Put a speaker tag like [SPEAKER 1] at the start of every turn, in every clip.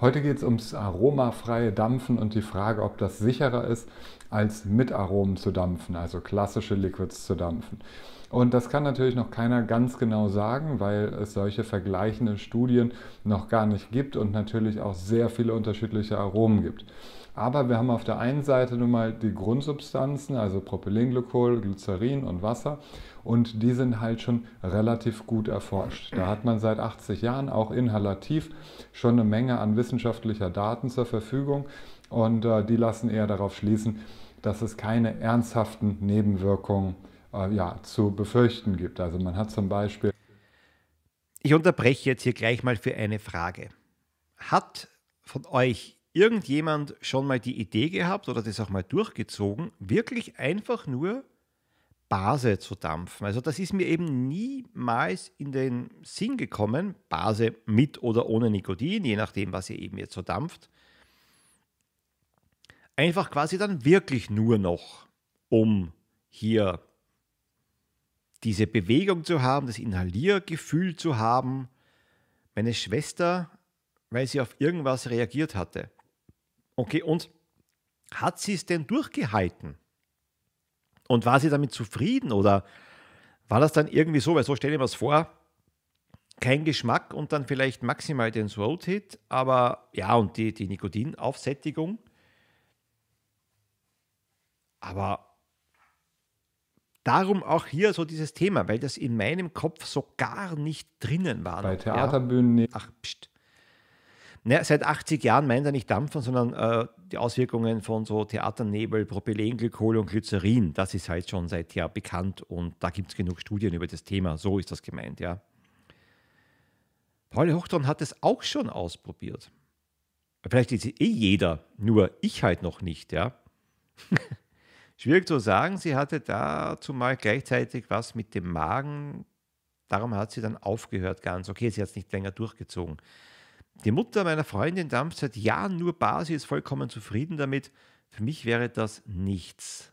[SPEAKER 1] Heute geht es ums aromafreie Dampfen und die Frage, ob das sicherer ist, als mit Aromen zu dampfen, also klassische Liquids zu dampfen. Und das kann natürlich noch keiner ganz genau sagen, weil es solche vergleichenden Studien noch gar nicht gibt und natürlich auch sehr viele unterschiedliche Aromen gibt. Aber wir haben auf der einen Seite nun mal die Grundsubstanzen, also Propylenglykol, Glycerin und Wasser. Und die sind halt schon relativ gut erforscht. Da hat man seit 80 Jahren auch inhalativ schon eine Menge an wissenschaftlicher Daten zur Verfügung. Und äh, die lassen eher darauf schließen, dass es keine ernsthaften Nebenwirkungen äh, ja, zu befürchten gibt. Also man hat zum Beispiel. Ich unterbreche jetzt hier gleich
[SPEAKER 2] mal für eine Frage. Hat von euch irgendjemand schon mal die Idee gehabt oder das auch mal durchgezogen, wirklich einfach nur Base zu dampfen. Also das ist mir eben niemals in den Sinn gekommen, Base mit oder ohne Nikotin, je nachdem, was ihr eben jetzt so dampft. Einfach quasi dann wirklich nur noch, um hier diese Bewegung zu haben, das Inhaliergefühl zu haben. Meine Schwester, weil sie auf irgendwas reagiert hatte, Okay, und hat sie es denn durchgehalten? Und war sie damit zufrieden oder war das dann irgendwie so, weil so stelle ich mir das vor, kein Geschmack und dann vielleicht maximal den Throat-Hit, aber ja, und die, die Nikotinaufsättigung. Aber darum auch hier so dieses Thema, weil das in meinem Kopf so gar nicht drinnen war. Bei Theaterbühnen. Ja. Ach, pst. Naja, seit 80 Jahren meint er nicht Dampfen, sondern äh, die Auswirkungen von so Theaternebel, Propylenglykol und Glycerin. Das ist halt schon seit Jahr bekannt und da gibt es genug Studien über das Thema. So ist das gemeint, ja. Pauli Hochtorn hat es auch schon ausprobiert. Vielleicht ist eh jeder, nur ich halt noch nicht, ja. Schwierig zu sagen, sie hatte da zumal gleichzeitig was mit dem Magen. Darum hat sie dann aufgehört ganz. Okay, sie hat es nicht länger durchgezogen. Die Mutter meiner Freundin dampft seit Jahren nur Bar, sie ist vollkommen zufrieden damit. Für mich wäre das nichts.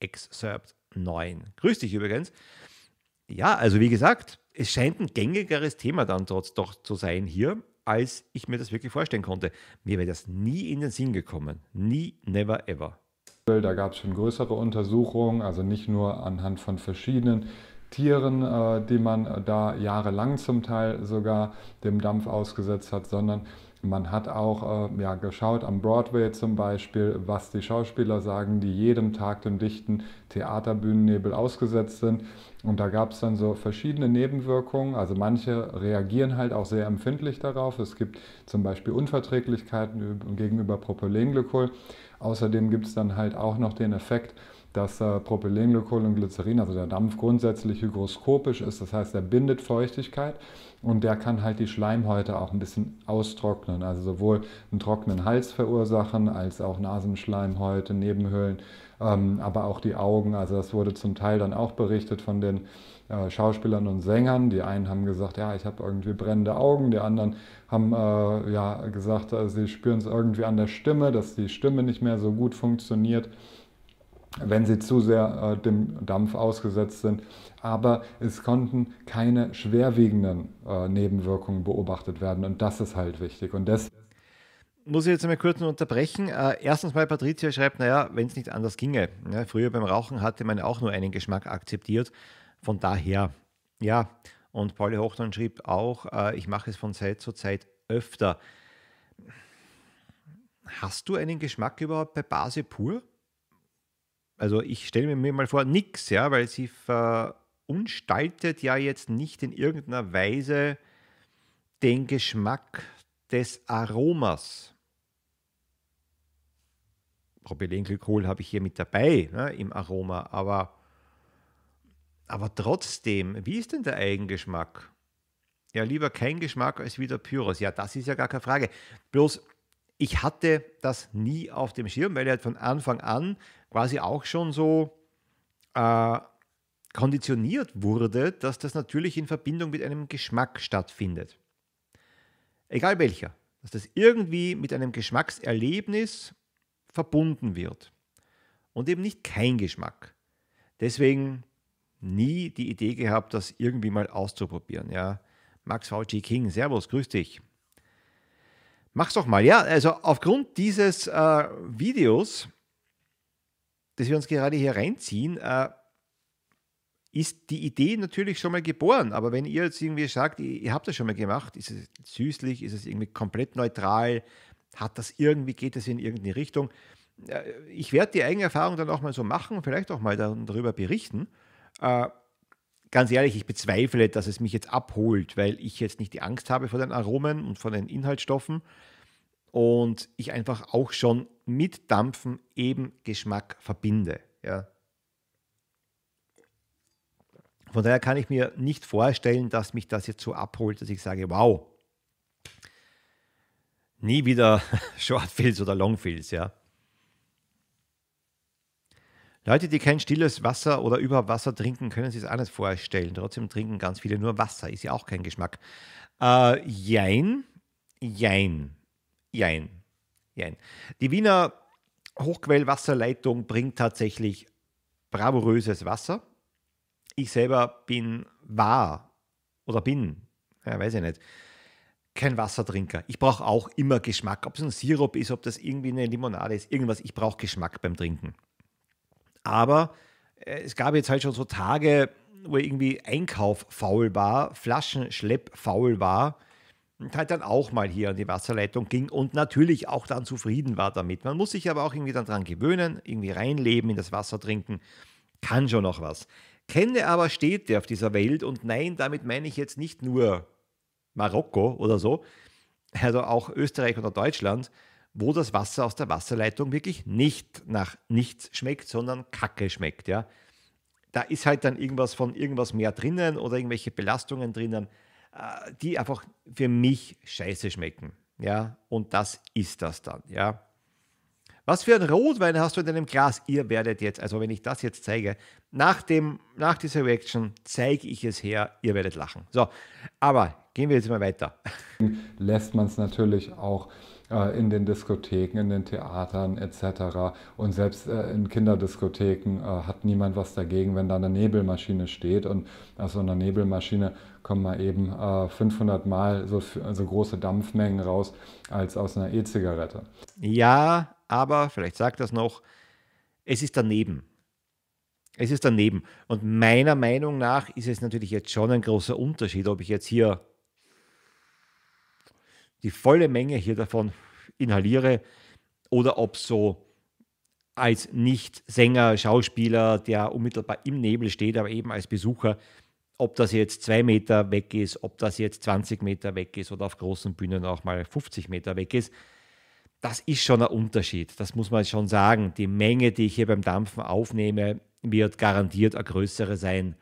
[SPEAKER 2] Excerpt 9. Grüß dich übrigens. Ja, also wie gesagt, es scheint ein gängigeres Thema dann trotz doch zu sein hier, als ich mir das wirklich vorstellen konnte. Mir wäre das nie in den Sinn gekommen.
[SPEAKER 1] Nie, never, ever. Da gab es schon größere Untersuchungen, also nicht nur anhand von verschiedenen Tieren, äh, die man äh, da jahrelang zum Teil sogar dem Dampf ausgesetzt hat, sondern man hat auch äh, ja, geschaut am Broadway zum Beispiel, was die Schauspieler sagen, die jedem Tag dem dichten Theaterbühnennebel ausgesetzt sind. Und da gab es dann so verschiedene Nebenwirkungen. Also manche reagieren halt auch sehr empfindlich darauf. Es gibt zum Beispiel Unverträglichkeiten gegenüber Propylenglykol. Außerdem gibt es dann halt auch noch den Effekt, dass äh, Propylenglykol und Glycerin, also der Dampf grundsätzlich hygroskopisch ist, das heißt, er bindet Feuchtigkeit und der kann halt die Schleimhäute auch ein bisschen austrocknen, also sowohl einen trockenen Hals verursachen als auch Nasenschleimhäute, Nebenhöhlen, ähm, aber auch die Augen. Also das wurde zum Teil dann auch berichtet von den äh, Schauspielern und Sängern. Die einen haben gesagt, ja, ich habe irgendwie brennende Augen, die anderen haben äh, ja gesagt, äh, sie spüren es irgendwie an der Stimme, dass die Stimme nicht mehr so gut funktioniert wenn sie zu sehr äh, dem Dampf ausgesetzt sind. Aber es konnten keine schwerwiegenden äh, Nebenwirkungen beobachtet werden und das ist halt wichtig. Und das muss ich jetzt einmal kurz unterbrechen.
[SPEAKER 2] Äh, erstens mal, Patricia schreibt, naja, wenn es nicht anders ginge. Ja, früher beim Rauchen hatte man auch nur einen Geschmack akzeptiert. Von daher, ja. Und Pauli Hochtern schrieb auch, äh, ich mache es von Zeit zu Zeit öfter. Hast du einen Geschmack überhaupt bei Base pur? also ich stelle mir mal vor, nichts, ja, weil sie verunstaltet ja jetzt nicht in irgendeiner Weise den Geschmack des Aromas. Propylenglykol habe ich hier mit dabei ne, im Aroma, aber, aber trotzdem, wie ist denn der Eigengeschmack? Ja, lieber kein Geschmack als wieder Pyros. Ja, das ist ja gar keine Frage. Bloß ich hatte das nie auf dem Schirm, weil er halt von Anfang an quasi auch schon so äh, konditioniert wurde, dass das natürlich in Verbindung mit einem Geschmack stattfindet. Egal welcher, dass das irgendwie mit einem Geschmackserlebnis verbunden wird und eben nicht kein Geschmack. Deswegen nie die Idee gehabt, das irgendwie mal auszuprobieren. Ja. Max VG King, Servus, grüß dich. Mach's doch mal. Ja, also aufgrund dieses äh, Videos, das wir uns gerade hier reinziehen, äh, ist die Idee natürlich schon mal geboren. Aber wenn ihr jetzt irgendwie sagt, ihr, ihr habt das schon mal gemacht, ist es süßlich, ist es irgendwie komplett neutral, hat das irgendwie, geht das in irgendeine Richtung? Äh, ich werde die eigene Erfahrung dann auch mal so machen, vielleicht auch mal darüber berichten. Äh, ganz ehrlich, ich bezweifle, dass es mich jetzt abholt, weil ich jetzt nicht die Angst habe vor den Aromen und vor den Inhaltsstoffen und ich einfach auch schon mit Dampfen eben Geschmack verbinde. Ja. Von daher kann ich mir nicht vorstellen, dass mich das jetzt so abholt, dass ich sage, wow, nie wieder Shortfills oder Longfills, ja. Leute, die kein stilles Wasser oder überhaupt Wasser trinken, können sich es anders vorstellen. Trotzdem trinken ganz viele nur Wasser, ist ja auch kein Geschmack. Äh, jein, jein, jein, jein. Die Wiener Hochquellwasserleitung bringt tatsächlich bravouröses Wasser. Ich selber bin war oder bin, ja, weiß ich nicht, kein Wassertrinker. Ich brauche auch immer Geschmack, ob es ein Sirup ist, ob das irgendwie eine Limonade ist, irgendwas. Ich brauche Geschmack beim Trinken. Aber äh, es gab jetzt halt schon so Tage, wo irgendwie Einkauf faul war, Flaschenschlepp faul war und halt dann auch mal hier an die Wasserleitung ging und natürlich auch dann zufrieden war damit. Man muss sich aber auch irgendwie dann dran gewöhnen, irgendwie reinleben, in das Wasser trinken, kann schon noch was. Kenne aber Städte auf dieser Welt und nein, damit meine ich jetzt nicht nur Marokko oder so, also auch Österreich oder Deutschland, wo das Wasser aus der Wasserleitung wirklich nicht nach nichts schmeckt, sondern Kacke schmeckt, ja. Da ist halt dann irgendwas von irgendwas mehr drinnen oder irgendwelche Belastungen drinnen, äh, die einfach für mich scheiße schmecken, ja. Und das ist das dann, ja. Was für ein Rotwein hast du in deinem Glas? Ihr werdet jetzt, also wenn ich das jetzt zeige, nach, dem, nach dieser Reaction zeige ich es her, ihr werdet lachen. So, aber gehen wir jetzt mal weiter.
[SPEAKER 1] Lässt man es natürlich auch äh, in den Diskotheken, in den Theatern etc. Und selbst äh, in Kinderdiskotheken äh, hat niemand was dagegen, wenn da eine Nebelmaschine steht. Und aus so einer Nebelmaschine kommen mal eben 500 Mal so, so große Dampfmengen raus als aus einer E-Zigarette.
[SPEAKER 2] Ja, aber vielleicht sagt das noch, es ist daneben. Es ist daneben. Und meiner Meinung nach ist es natürlich jetzt schon ein großer Unterschied, ob ich jetzt hier die volle Menge hier davon inhaliere oder ob so als Nicht-Sänger, Schauspieler, der unmittelbar im Nebel steht, aber eben als Besucher, ob das jetzt zwei Meter weg ist, ob das jetzt 20 Meter weg ist oder auf großen Bühnen auch mal 50 Meter weg ist, das ist schon ein Unterschied. Das muss man schon sagen. Die Menge, die ich hier beim Dampfen aufnehme, wird garantiert eine größere sein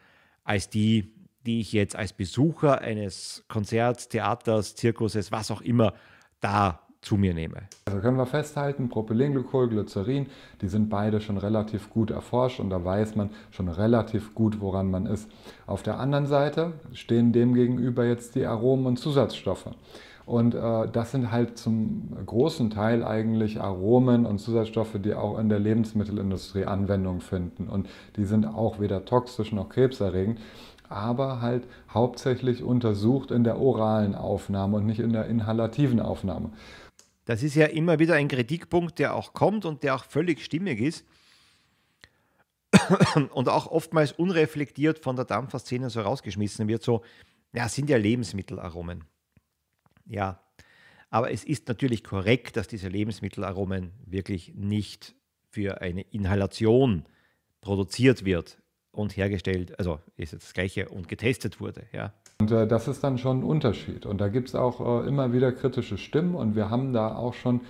[SPEAKER 2] als die, die ich jetzt als Besucher eines Konzerts, Theaters,
[SPEAKER 1] Zirkuses, was auch immer, da zu mir nehme. Also können wir festhalten, Propylenglykol, Glycerin, die sind beide schon relativ gut erforscht und da weiß man schon relativ gut, woran man ist. Auf der anderen Seite stehen dem gegenüber jetzt die Aromen und Zusatzstoffe. Und äh, das sind halt zum großen Teil eigentlich Aromen und Zusatzstoffe, die auch in der Lebensmittelindustrie Anwendung finden. Und die sind auch weder toxisch noch krebserregend aber halt hauptsächlich untersucht in der oralen Aufnahme und nicht in der inhalativen Aufnahme. Das ist ja immer wieder ein Kritikpunkt, der auch
[SPEAKER 2] kommt und der auch völlig stimmig ist und auch oftmals unreflektiert von der Dampferszene so rausgeschmissen wird, so, ja, sind ja Lebensmittelaromen. Ja, aber es ist natürlich korrekt, dass diese Lebensmittelaromen wirklich nicht für eine Inhalation produziert wird, und
[SPEAKER 1] hergestellt, also ist jetzt das gleiche und getestet wurde. Ja. Und äh, das ist dann schon ein Unterschied. Und da gibt es auch äh, immer wieder kritische Stimmen und wir haben da auch schon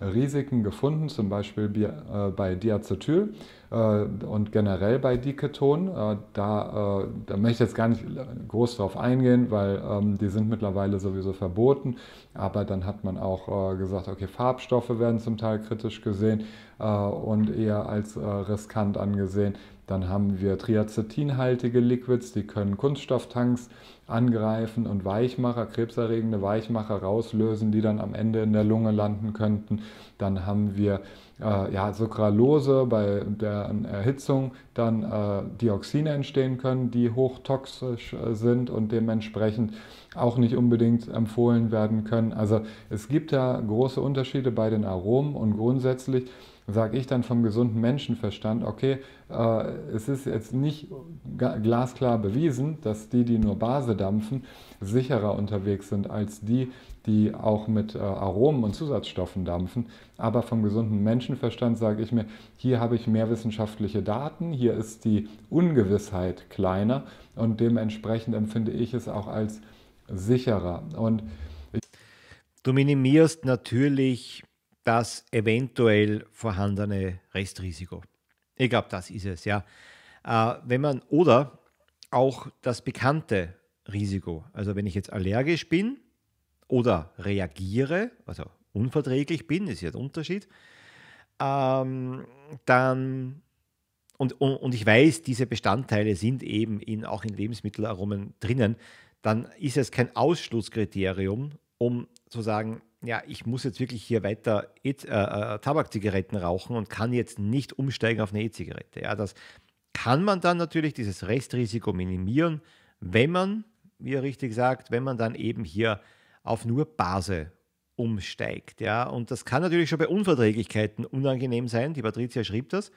[SPEAKER 1] Risiken gefunden, zum Beispiel äh, bei Diacetyl. Äh, und generell bei Diketonen. Äh, da, äh, da, möchte ich jetzt gar nicht groß drauf eingehen, weil ähm, die sind mittlerweile sowieso verboten. Aber dann hat man auch gesagt, okay, Farbstoffe werden zum Teil kritisch gesehen und eher als riskant angesehen. Dann haben wir triacetinhaltige Liquids, die können Kunststofftanks angreifen und Weichmacher, krebserregende Weichmacher rauslösen, die dann am Ende in der Lunge landen könnten. Dann haben wir äh, ja, Sucralose bei der Erhitzung dann äh, Dioxine entstehen können, die hochtoxisch äh, sind und dementsprechend auch nicht unbedingt empfohlen werden können. Also es gibt da große Unterschiede bei den Aromen und grundsätzlich sage ich dann vom gesunden Menschenverstand, okay, äh, es ist jetzt nicht glasklar bewiesen, dass die, die nur Base dampfen, sicherer unterwegs sind als die, die auch mit äh, Aromen und Zusatzstoffen dampfen. Aber vom gesunden Menschenverstand sage ich mir, hier habe ich mehr wissenschaftliche Daten, hier ist die Ungewissheit kleiner und dementsprechend empfinde ich es auch als sicherer. Und du minimierst natürlich das eventuell
[SPEAKER 2] vorhandene Restrisiko. Ich glaube, das ist es, ja. Äh, wenn man oder auch das bekannte Risiko, also wenn ich jetzt allergisch bin oder reagiere, also unverträglich bin, ist ja der Unterschied, ähm, dann und, und, und, ich weiß, diese Bestandteile sind eben in, auch in Lebensmittelaromen drinnen, dann ist es kein Ausschlusskriterium, um zu sagen, ja, ich muss jetzt wirklich hier weiter e äh, äh, Tabakzigaretten rauchen und kann jetzt nicht umsteigen auf eine E-Zigarette. Ja, das kann man dann natürlich dieses Restrisiko minimieren, wenn man, wie er richtig sagt, wenn man dann eben hier auf nur Base umsteigt. Ja, und das kann natürlich schon bei Unverträglichkeiten unangenehm sein. Die Patricia schrieb das.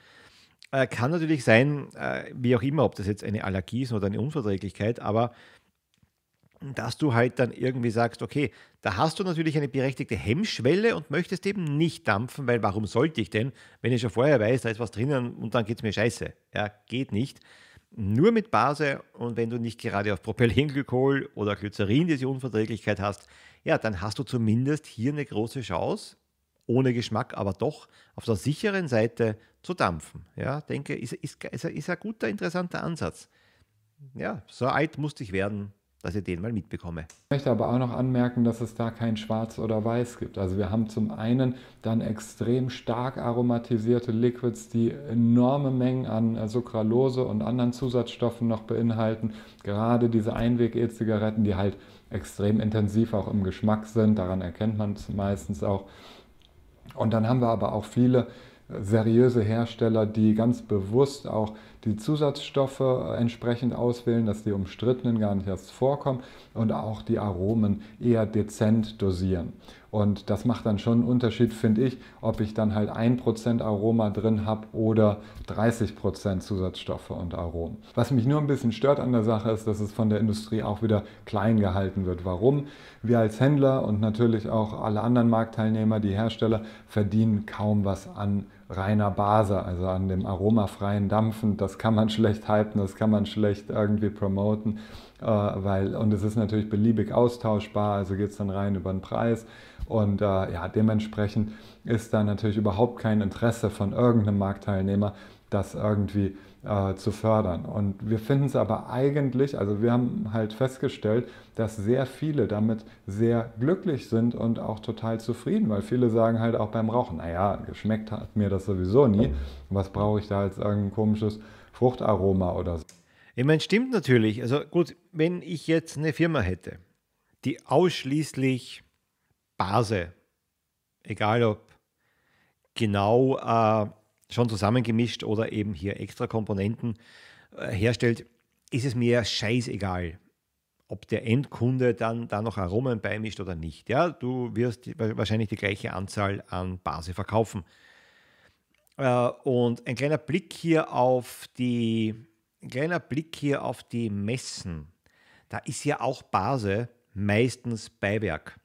[SPEAKER 2] Äh, kann natürlich sein, äh, wie auch immer, ob das jetzt eine Allergie ist oder eine Unverträglichkeit, aber dass du halt dann irgendwie sagst, okay, da hast du natürlich eine berechtigte Hemmschwelle und möchtest eben nicht dampfen, weil warum sollte ich denn, wenn ich schon vorher weiß, da ist was drinnen und dann geht es mir scheiße. Ja, geht nicht. Nur mit Base und wenn du nicht gerade auf Propylenglykol oder Glycerin diese Unverträglichkeit hast, ja, dann hast du zumindest hier eine große Chance, ohne Geschmack, aber doch auf der sicheren Seite zu dampfen. Ja, denke, ist, ist, ist, ist ein guter, interessanter Ansatz. Ja, so alt musste ich werden, dass ich den mal mitbekomme. Ich
[SPEAKER 1] möchte aber auch noch anmerken, dass es da kein Schwarz oder Weiß gibt. Also wir haben zum einen dann extrem stark aromatisierte Liquids, die enorme Mengen an äh, Sucralose und anderen Zusatzstoffen noch beinhalten. Gerade diese Einweg-E-Zigaretten, die halt extrem intensiv auch im Geschmack sind. Daran erkennt man es meistens auch. Und dann haben wir aber auch viele seriöse Hersteller, die ganz bewusst auch die Zusatzstoffe äh, entsprechend auswählen, dass die umstrittenen gar nicht erst vorkommen und auch die Aromen eher dezent dosieren. Und das macht dann schon einen Unterschied, finde ich, ob ich dann halt 1% Aroma drin habe oder 30% Zusatzstoffe und Aromen. Was mich nur ein bisschen stört an der Sache ist, dass es von der Industrie auch wieder klein gehalten wird. Warum? Wir als Händler und natürlich auch alle anderen Marktteilnehmer, die Hersteller, verdienen kaum was an reiner Base, also an dem aromafreien Dampfen. Das kann man schlecht hypen, das kann man schlecht irgendwie promoten, äh, weil, und es ist natürlich beliebig austauschbar, also geht es dann rein über den Preis. Und äh, ja, dementsprechend ist da natürlich überhaupt kein Interesse von irgendeinem Marktteilnehmer, das irgendwie äh, zu fördern. Und wir finden es aber eigentlich, also wir haben halt festgestellt, dass sehr viele damit sehr glücklich sind und auch total zufrieden, weil viele sagen halt auch beim Rauchen, naja, geschmeckt hat mir das sowieso nie, was brauche ich da als irgendein komisches Fruchtaroma oder so.
[SPEAKER 2] Ich meine, stimmt natürlich. Also gut, wenn ich jetzt eine Firma hätte, die ausschließlich Base, egal ob genau äh, schon zusammengemischt oder eben hier extra Komponenten äh, herstellt, ist es mir scheißegal, ob der Endkunde dann da noch Aromen beimischt oder nicht. Ja, du wirst wahrscheinlich die gleiche Anzahl an Base verkaufen. Äh, und ein kleiner Blick hier auf die, ein kleiner Blick hier auf die Messen. Da ist ja auch Base meistens Beiwerk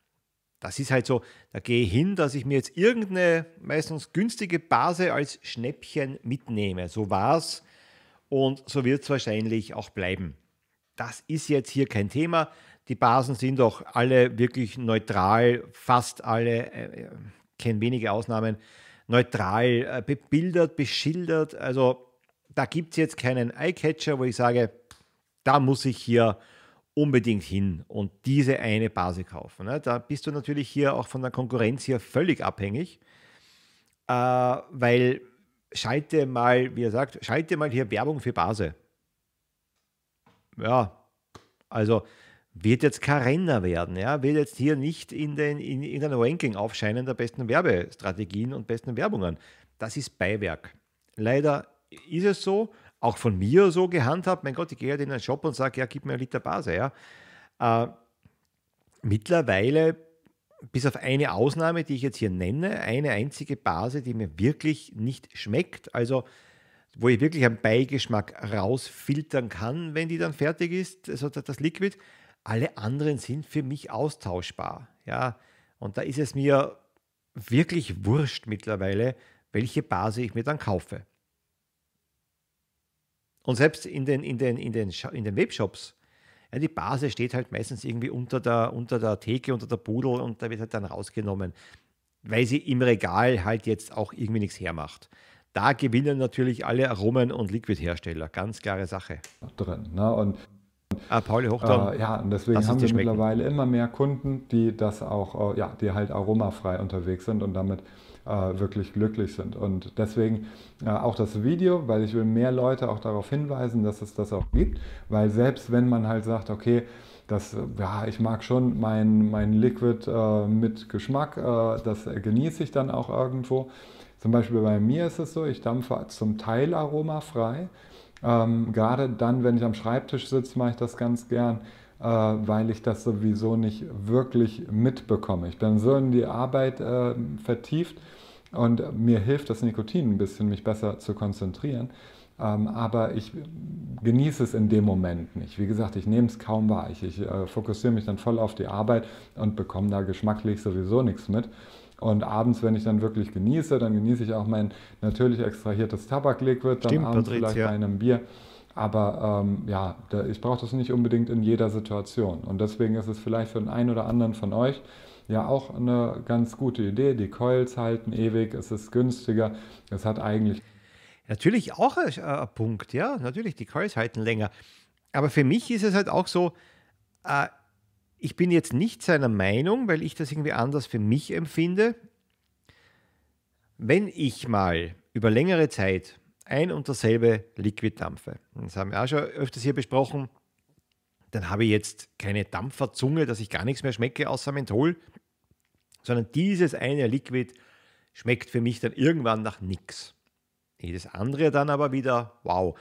[SPEAKER 2] das ist halt so, da gehe ich hin, dass ich mir jetzt irgendeine meistens günstige Base als Schnäppchen mitnehme. So war es und so wird es wahrscheinlich auch bleiben. Das ist jetzt hier kein Thema. Die Basen sind doch alle wirklich neutral, fast alle, äh, äh kennen wenige Ausnahmen, neutral äh, bebildert, beschildert. Also da gibt es jetzt keinen Eyecatcher, wo ich sage, da muss ich hier unbedingt hin und diese eine Base kaufen. Ne? Da bist du natürlich hier auch von der Konkurrenz hier völlig abhängig, äh, weil schalte mal, wie er sagt, schalte mal hier Werbung für Base. Ja, also wird jetzt kein Renner werden, ja, wird jetzt hier nicht in den in, in einem Ranking aufscheinen der besten Werbestrategien und besten Werbungen. Das ist Beiwerk. Leider ist es so auch von mir so gehandhabt. Mein Gott, ich gehe halt in den Shop und sage, ja, gib mir ein Liter Base. Ja. Äh, mittlerweile, bis auf eine Ausnahme, die ich jetzt hier nenne, eine einzige Base, die mir wirklich nicht schmeckt, also wo ich wirklich einen Beigeschmack rausfiltern kann, wenn die dann fertig ist, also das Liquid. Alle anderen sind für mich austauschbar. Ja. Und da ist es mir wirklich wurscht mittlerweile, welche Base ich mir dann kaufe. Und selbst in den, in den, in den, in den Webshops, ja, die Base steht halt meistens irgendwie unter der, unter der Theke, unter der Pudel und da wird halt dann rausgenommen, weil sie im Regal halt jetzt auch irgendwie nichts hermacht. Da gewinnen natürlich alle Aromen- und Liquid-Hersteller. ganz klare Sache. Drin,
[SPEAKER 1] ne? Und Ah, Pauli Hochdorn. Äh, ja, und deswegen haben wir schmecken. mittlerweile immer mehr Kunden, die das auch, äh, ja, die halt aromafrei unterwegs sind und damit äh, wirklich glücklich sind. Und deswegen äh, auch das Video, weil ich will mehr Leute auch darauf hinweisen, dass es das auch gibt, weil selbst wenn man halt sagt, okay, das, ja, ich mag schon mein, mein Liquid äh, mit Geschmack, äh, das genieße ich dann auch irgendwo. Zum Beispiel bei mir ist es so, ich dampfe zum Teil aromafrei, ähm, Gerade dann, wenn ich am Schreibtisch sitze, mache ich das ganz gern, äh, weil ich das sowieso nicht wirklich mitbekomme. Ich bin so in die Arbeit äh, vertieft und mir hilft das Nikotin ein bisschen, mich besser zu konzentrieren. Ähm, aber ich genieße es in dem Moment nicht. Wie gesagt, ich nehme es kaum wahr. Ich, ich äh, fokussiere mich dann voll auf die Arbeit und bekomme da geschmacklich sowieso nichts mit. Und abends, wenn ich dann wirklich genieße, dann genieße ich auch mein natürlich extrahiertes Tabakliquid, dann Stimmt, abends Patricia. vielleicht bei einem Bier. Aber ähm, ja, da, ich brauche das nicht unbedingt in jeder Situation. Und deswegen ist es vielleicht für den einen oder anderen von euch ja auch eine ganz gute Idee. Die Coils halten ewig, es ist günstiger, es hat eigentlich natürlich auch ein, ein Punkt, ja, natürlich, die Calls halten länger.
[SPEAKER 2] Aber für mich ist es halt auch so, äh, ich bin jetzt nicht seiner Meinung, weil ich das irgendwie anders für mich empfinde. Wenn ich mal über längere Zeit ein und dasselbe Liquid dampfe, das haben wir auch schon öfters hier besprochen, dann habe ich jetzt keine Dampferzunge, dass ich gar nichts mehr schmecke außer Menthol, sondern dieses eine Liquid schmeckt für mich dann irgendwann nach nichts. Jedes andere dann aber wieder, wow.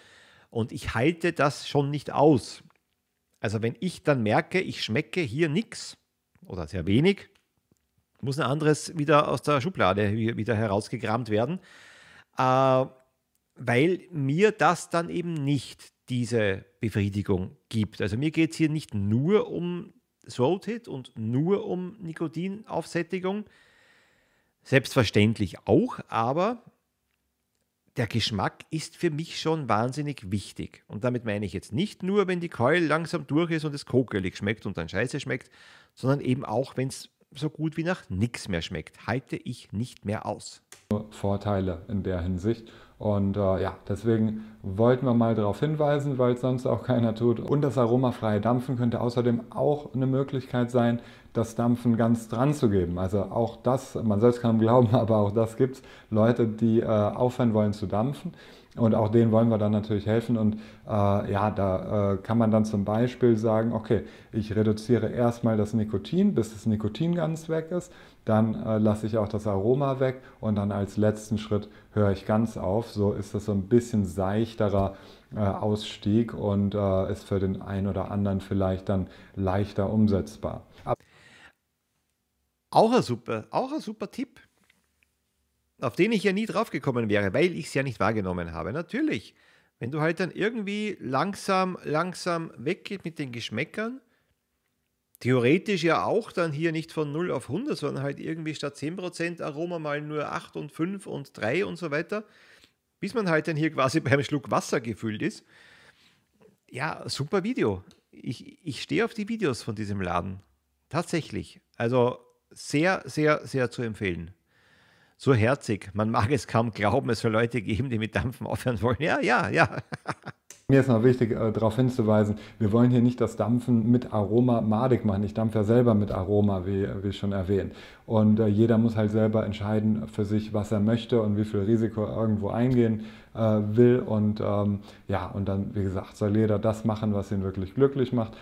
[SPEAKER 2] Und ich halte das schon nicht aus. Also wenn ich dann merke, ich schmecke hier nichts oder sehr wenig, muss ein anderes wieder aus der Schublade wieder herausgekramt werden, äh, weil mir das dann eben nicht diese Befriedigung gibt. Also mir geht es hier nicht nur um Throated und nur um Nikotinaufsättigung, selbstverständlich auch, aber der Geschmack ist für mich schon wahnsinnig wichtig. Und damit meine ich jetzt nicht nur, wenn die Keul langsam durch ist und es kokelig schmeckt und dann scheiße schmeckt, sondern eben auch, wenn
[SPEAKER 1] es so gut wie nach nichts mehr schmeckt, halte ich nicht mehr aus. Vorteile in der Hinsicht. Und äh, ja, deswegen wollten wir mal darauf hinweisen, weil es sonst auch keiner tut. Und das aromafreie Dampfen könnte außerdem auch eine Möglichkeit sein, das Dampfen ganz dran zu geben. Also auch das, man soll es kaum glauben, aber auch das gibt es. Leute, die äh, aufhören wollen zu dampfen. Und auch denen wollen wir dann natürlich helfen. Und äh, ja, da äh, kann man dann zum Beispiel sagen, okay, ich reduziere erstmal das Nikotin, bis das Nikotin ganz weg ist. Dann äh, lasse ich auch das Aroma weg und dann als letzten Schritt höre ich ganz auf. So ist das so ein bisschen seichterer äh, Ausstieg und äh, ist für den einen oder anderen vielleicht dann leichter umsetzbar. Auch ein super, auch ein super Tipp, auf den ich ja nie drauf
[SPEAKER 2] gekommen wäre, weil ich es ja nicht wahrgenommen habe. Natürlich, wenn du halt dann irgendwie langsam, langsam weggeht mit den Geschmäckern, theoretisch ja auch dann hier nicht von 0 auf 100, sondern halt irgendwie statt 10% Aroma mal nur 8 und 5 und 3 und so weiter, bis man halt dann hier quasi beim Schluck Wasser gefüllt ist. Ja, super Video. Ich, ich stehe auf die Videos von diesem Laden. Tatsächlich. Also sehr, sehr, sehr zu empfehlen. So herzig, man mag es kaum glauben, es soll Leute geben, die mit Dampfen aufhören wollen. Ja, ja, ja.
[SPEAKER 1] Mir ist noch wichtig, äh, darauf hinzuweisen, wir wollen hier nicht das Dampfen mit Aroma madig machen. Ich dampfe ja selber mit Aroma, wie, wie schon erwähnt. Und äh, jeder muss halt selber entscheiden für sich, was er möchte und wie viel Risiko er irgendwo eingehen äh, will. Und ähm, ja, und dann, wie gesagt, soll jeder das machen, was ihn wirklich glücklich macht.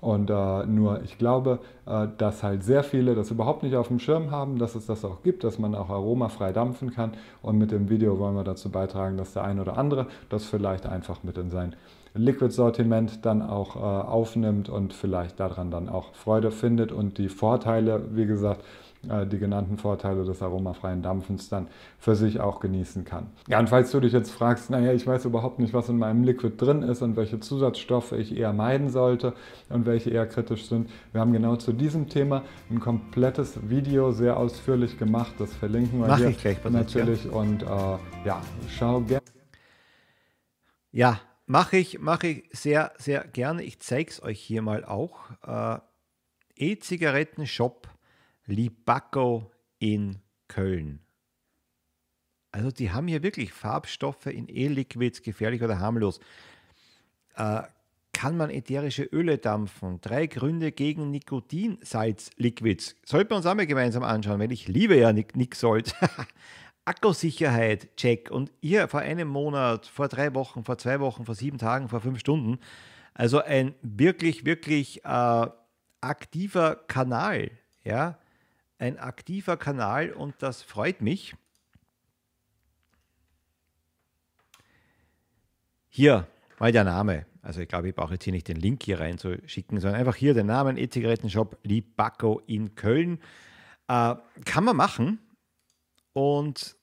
[SPEAKER 1] Und äh, nur ich glaube, äh, dass halt sehr viele das überhaupt nicht auf dem Schirm haben, dass es das auch gibt, dass man auch aromafrei dampfen kann. Und mit dem Video wollen wir dazu beitragen, dass der ein oder andere das vielleicht einfach mit in sein Liquid-Sortiment dann auch äh, aufnimmt und vielleicht daran dann auch Freude findet und die Vorteile, wie gesagt, äh, die genannten Vorteile des aromafreien Dampfens dann für sich auch genießen kann. Ja, und falls du dich jetzt fragst, naja, ich weiß überhaupt nicht, was in meinem Liquid drin ist und welche Zusatzstoffe ich eher meiden sollte und welche eher kritisch sind, wir haben genau zu diesem Thema ein komplettes Video sehr ausführlich gemacht. Das verlinken wir Mach hier ich gleich, natürlich. Jetzt, ja. Und äh, ja, schau gerne. Ja, Mache ich, mache ich sehr,
[SPEAKER 2] sehr gerne. Ich zeige es euch hier mal auch. Äh, e shop Libacco in Köln. Also die haben hier wirklich Farbstoffe in E-Liquids, gefährlich oder harmlos. Äh, kann man ätherische Öle dampfen? Drei Gründe gegen Nikotinsalz-Liquids. Sollten wir uns einmal gemeinsam anschauen, weil ich liebe ja Nick, Nick Akkusicherheit check und ihr vor einem Monat, vor drei Wochen, vor zwei Wochen, vor sieben Tagen, vor fünf Stunden. Also ein wirklich, wirklich äh, aktiver Kanal, ja, ein aktiver Kanal und das freut mich. Hier mal der Name. Also ich glaube, ich brauche jetzt hier nicht den Link hier reinzuschicken, sondern einfach hier den Namen e zigaretten shop Libaco in Köln. Äh, kann man machen, und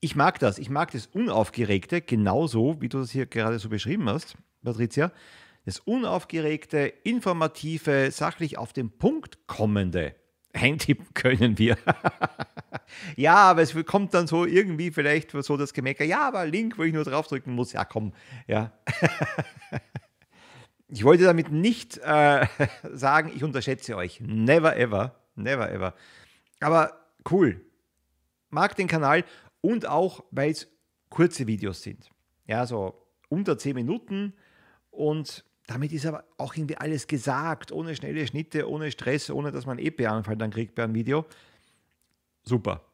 [SPEAKER 2] ich mag das. Ich mag das Unaufgeregte, genauso wie du das hier gerade so beschrieben hast, Patricia. Das Unaufgeregte, Informative, sachlich auf den Punkt kommende. Eintippen können wir. ja, aber es kommt dann so irgendwie vielleicht so das Gemecker. Ja, aber Link, wo ich nur draufdrücken muss. Ja, komm. Ja. ich wollte damit nicht äh, sagen, ich unterschätze euch. Never ever. Never ever. Aber cool mag den Kanal und auch, weil es kurze Videos sind. Ja, so unter 10 Minuten und damit ist aber auch irgendwie alles gesagt, ohne schnelle Schnitte, ohne Stress, ohne dass man EP-Anfall eh dann kriegt bei einem Video. Super.